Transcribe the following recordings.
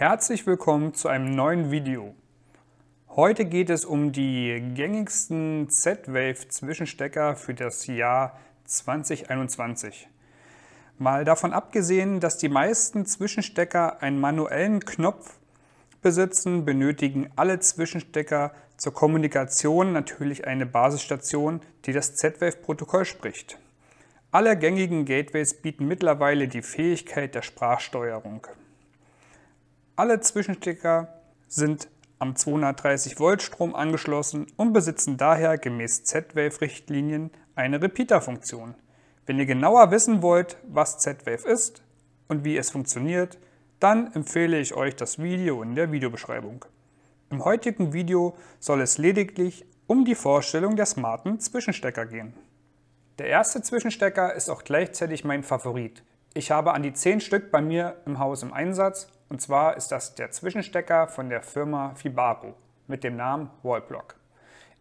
herzlich willkommen zu einem neuen Video. Heute geht es um die gängigsten Z-Wave Zwischenstecker für das Jahr 2021. Mal davon abgesehen, dass die meisten Zwischenstecker einen manuellen Knopf besitzen, benötigen alle Zwischenstecker zur Kommunikation natürlich eine Basisstation, die das Z-Wave-Protokoll spricht. Alle gängigen Gateways bieten mittlerweile die Fähigkeit der Sprachsteuerung. Alle Zwischenstecker sind am 230 Volt Strom angeschlossen und besitzen daher gemäß Z-Wave-Richtlinien eine Repeater-Funktion. Wenn ihr genauer wissen wollt, was Z-Wave ist und wie es funktioniert, dann empfehle ich euch das Video in der Videobeschreibung. Im heutigen Video soll es lediglich um die Vorstellung der smarten Zwischenstecker gehen. Der erste Zwischenstecker ist auch gleichzeitig mein Favorit. Ich habe an die 10 Stück bei mir im Haus im Einsatz und zwar ist das der Zwischenstecker von der Firma Fibaro mit dem Namen Wallblock.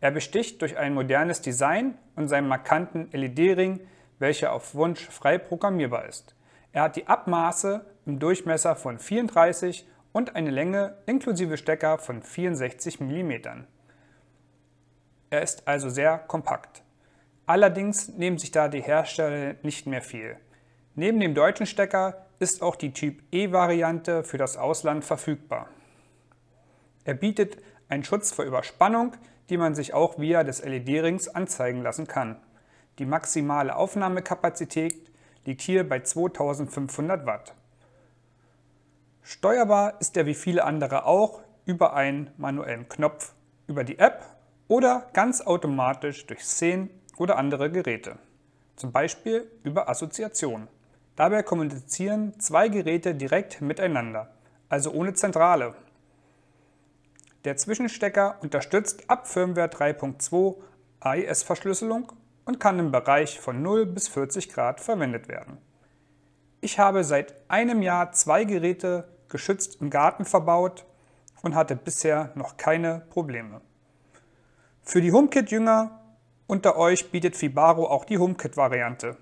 Er besticht durch ein modernes Design und seinen markanten LED-Ring, welcher auf Wunsch frei programmierbar ist. Er hat die Abmaße im Durchmesser von 34 und eine Länge inklusive Stecker von 64 mm. Er ist also sehr kompakt. Allerdings nehmen sich da die Hersteller nicht mehr viel. Neben dem deutschen Stecker ist auch die Typ-E-Variante für das Ausland verfügbar. Er bietet einen Schutz vor Überspannung, die man sich auch via des LED-Rings anzeigen lassen kann. Die maximale Aufnahmekapazität liegt hier bei 2500 Watt. Steuerbar ist er wie viele andere auch über einen manuellen Knopf über die App oder ganz automatisch durch Szenen oder andere Geräte, zum Beispiel über Assoziationen. Dabei kommunizieren zwei Geräte direkt miteinander, also ohne Zentrale. Der Zwischenstecker unterstützt ab Firmware 3.2 AES-Verschlüsselung und kann im Bereich von 0 bis 40 Grad verwendet werden. Ich habe seit einem Jahr zwei Geräte geschützt im Garten verbaut und hatte bisher noch keine Probleme. Für die HomeKit-Jünger unter euch bietet Fibaro auch die HomeKit-Variante.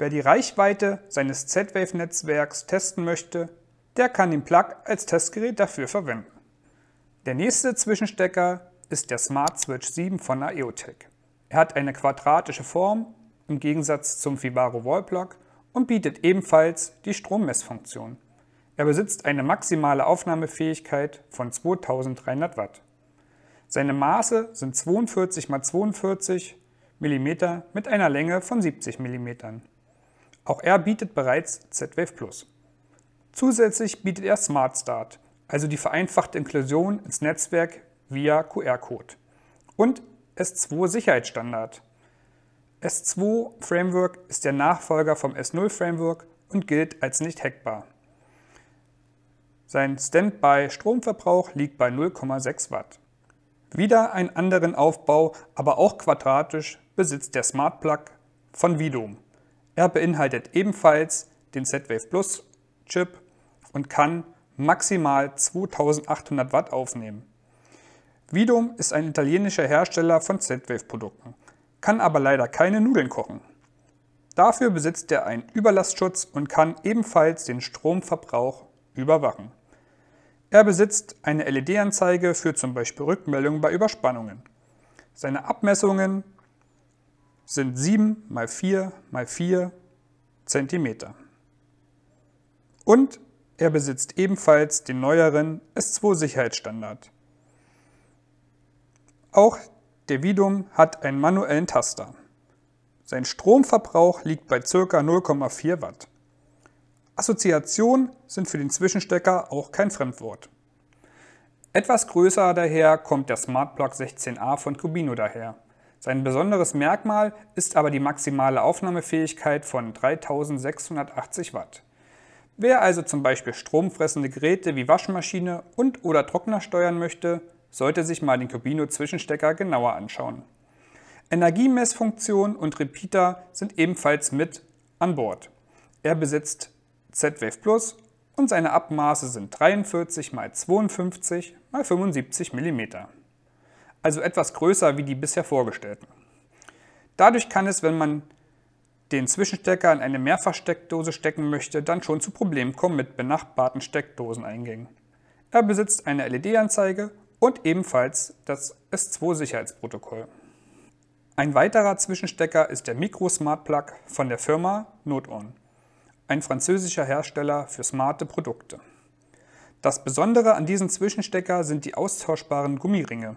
Wer die Reichweite seines Z-Wave-Netzwerks testen möchte, der kann den Plug als Testgerät dafür verwenden. Der nächste Zwischenstecker ist der Smart Switch 7 von Aeotech. Er hat eine quadratische Form im Gegensatz zum Fibaro Wallplug und bietet ebenfalls die Strommessfunktion. Er besitzt eine maximale Aufnahmefähigkeit von 2300 Watt. Seine Maße sind 42 x 42 mm mit einer Länge von 70 mm. Auch er bietet bereits Z-Wave Plus. Zusätzlich bietet er Smart Start, also die vereinfachte Inklusion ins Netzwerk via QR-Code. Und S2 Sicherheitsstandard. S2 Framework ist der Nachfolger vom S0 Framework und gilt als nicht hackbar. Sein Standby-Stromverbrauch liegt bei 0,6 Watt. Wieder einen anderen Aufbau, aber auch quadratisch, besitzt der Smart Plug von Vidom. Er beinhaltet ebenfalls den Z-Wave Plus Chip und kann maximal 2800 Watt aufnehmen. Vidum ist ein italienischer Hersteller von Z-Wave-Produkten, kann aber leider keine Nudeln kochen. Dafür besitzt er einen Überlastschutz und kann ebenfalls den Stromverbrauch überwachen. Er besitzt eine LED-Anzeige für zum Beispiel Rückmeldungen bei Überspannungen. Seine Abmessungen sind 7 mal 4 mal 4 cm. Und er besitzt ebenfalls den neueren S2-Sicherheitsstandard. Auch der Vidum hat einen manuellen Taster. Sein Stromverbrauch liegt bei ca. 0,4 Watt. Assoziationen sind für den Zwischenstecker auch kein Fremdwort. Etwas größer daher kommt der Smart Plug 16a von Cubino daher. Sein besonderes Merkmal ist aber die maximale Aufnahmefähigkeit von 3680 Watt. Wer also zum Beispiel stromfressende Geräte wie Waschmaschine und oder Trockner steuern möchte, sollte sich mal den Cubino Zwischenstecker genauer anschauen. Energiemessfunktion und Repeater sind ebenfalls mit an Bord. Er besitzt Z-Wave Plus und seine Abmaße sind 43 x 52 x 75 mm also etwas größer wie die bisher vorgestellten. Dadurch kann es, wenn man den Zwischenstecker in eine Mehrfachsteckdose stecken möchte, dann schon zu Problemen kommen mit benachbarten Steckdoseneingängen. Er besitzt eine LED-Anzeige und ebenfalls das S2-Sicherheitsprotokoll. Ein weiterer Zwischenstecker ist der Micro Smart Plug von der Firma Noton, ein französischer Hersteller für smarte Produkte. Das Besondere an diesem Zwischenstecker sind die austauschbaren Gummiringe,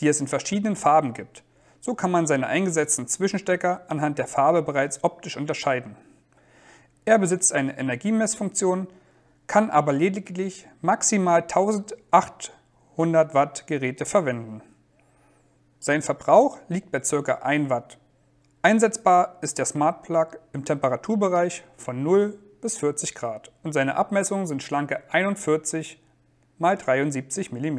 die es in verschiedenen Farben gibt. So kann man seine eingesetzten Zwischenstecker anhand der Farbe bereits optisch unterscheiden. Er besitzt eine Energiemessfunktion, kann aber lediglich maximal 1800 Watt Geräte verwenden. Sein Verbrauch liegt bei ca. 1 Watt. Einsetzbar ist der Smart Plug im Temperaturbereich von 0 bis 40 Grad und seine Abmessungen sind schlanke 41 x 73 mm.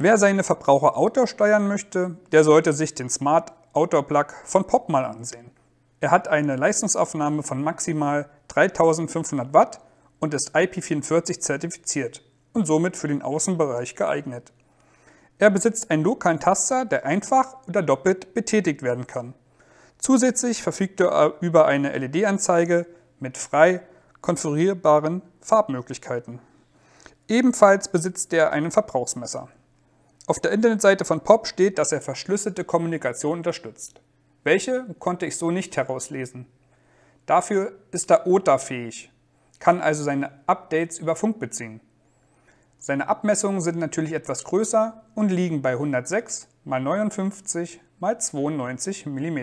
Wer seine Verbraucher outdoor steuern möchte, der sollte sich den Smart Outdoor Plug von Pop mal ansehen. Er hat eine Leistungsaufnahme von maximal 3500 Watt und ist IP44 zertifiziert und somit für den Außenbereich geeignet. Er besitzt einen lokalen Taster, der einfach oder doppelt betätigt werden kann. Zusätzlich verfügt er über eine LED-Anzeige mit frei konfigurierbaren Farbmöglichkeiten. Ebenfalls besitzt er einen Verbrauchsmesser. Auf der Internetseite von POP steht, dass er verschlüsselte Kommunikation unterstützt. Welche konnte ich so nicht herauslesen. Dafür ist er OTA fähig, kann also seine Updates über Funk beziehen. Seine Abmessungen sind natürlich etwas größer und liegen bei 106 x 59 x 92 mm.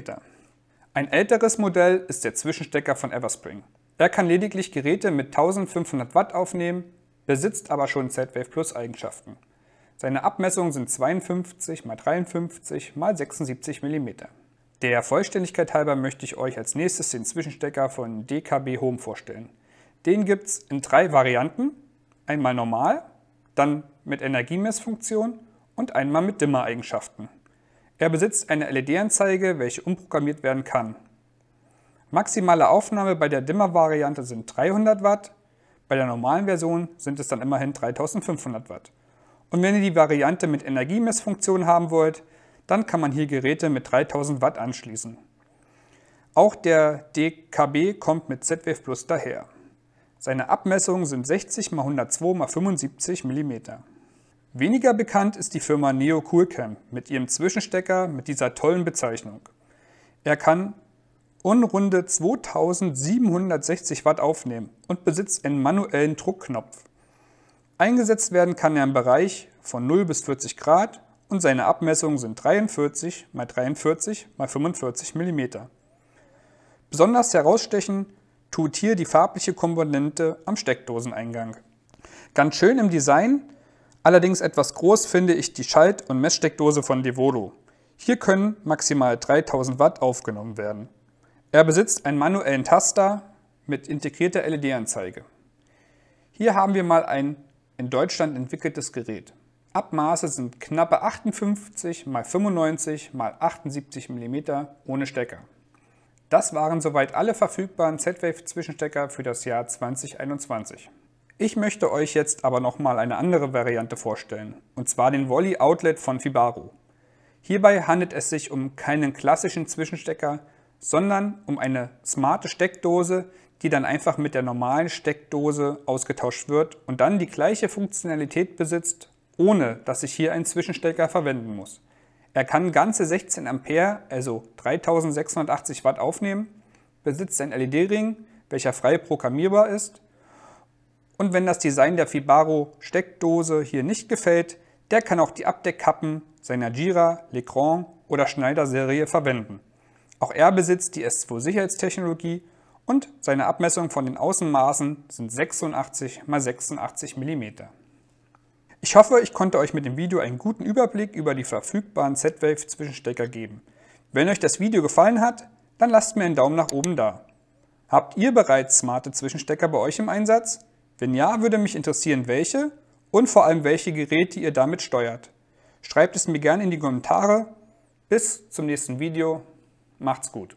Ein älteres Modell ist der Zwischenstecker von Everspring. Er kann lediglich Geräte mit 1500 Watt aufnehmen, besitzt aber schon Z-Wave Plus Eigenschaften. Seine Abmessungen sind 52 x 53 x 76 mm. Der Vollständigkeit halber möchte ich euch als nächstes den Zwischenstecker von DKB Home vorstellen. Den gibt es in drei Varianten. Einmal normal, dann mit Energiemessfunktion und einmal mit Dimmer-Eigenschaften. Er besitzt eine LED-Anzeige, welche umprogrammiert werden kann. Maximale Aufnahme bei der Dimmer-Variante sind 300 Watt, bei der normalen Version sind es dann immerhin 3500 Watt. Und wenn ihr die Variante mit Energiemessfunktion haben wollt, dann kann man hier Geräte mit 3000 Watt anschließen. Auch der DKB kommt mit Z-Wave Plus daher. Seine Abmessungen sind 60 x 102 x 75 mm. Weniger bekannt ist die Firma Neo Coolcam mit ihrem Zwischenstecker mit dieser tollen Bezeichnung. Er kann unrunde 2760 Watt aufnehmen und besitzt einen manuellen Druckknopf. Eingesetzt werden kann er im Bereich von 0 bis 40 Grad und seine Abmessungen sind 43 x 43 x 45 mm. Besonders herausstechen tut hier die farbliche Komponente am Steckdoseneingang. Ganz schön im Design, allerdings etwas groß finde ich die Schalt- und Messsteckdose von Devodo. Hier können maximal 3000 Watt aufgenommen werden. Er besitzt einen manuellen Taster mit integrierter LED-Anzeige. Hier haben wir mal ein in Deutschland entwickeltes Gerät. Abmaße sind knappe 58 x 95 x 78 mm ohne Stecker. Das waren soweit alle verfügbaren Z-Wave Zwischenstecker für das Jahr 2021. Ich möchte euch jetzt aber nochmal eine andere Variante vorstellen, und zwar den Volley Outlet von Fibaro. Hierbei handelt es sich um keinen klassischen Zwischenstecker, sondern um eine smarte Steckdose, die dann einfach mit der normalen Steckdose ausgetauscht wird und dann die gleiche Funktionalität besitzt, ohne dass ich hier einen Zwischenstecker verwenden muss. Er kann ganze 16 Ampere, also 3680 Watt aufnehmen, besitzt einen LED-Ring, welcher frei programmierbar ist. Und wenn das Design der Fibaro Steckdose hier nicht gefällt, der kann auch die Abdeckkappen seiner Jira, Legrand oder Schneider Serie verwenden. Auch er besitzt die S2 Sicherheitstechnologie und seine Abmessung von den Außenmaßen sind 86 x 86 mm. Ich hoffe, ich konnte euch mit dem Video einen guten Überblick über die verfügbaren Z-Wave Zwischenstecker geben. Wenn euch das Video gefallen hat, dann lasst mir einen Daumen nach oben da. Habt ihr bereits smarte Zwischenstecker bei euch im Einsatz? Wenn ja, würde mich interessieren, welche und vor allem welche Geräte ihr damit steuert. Schreibt es mir gerne in die Kommentare. Bis zum nächsten Video. Macht's gut.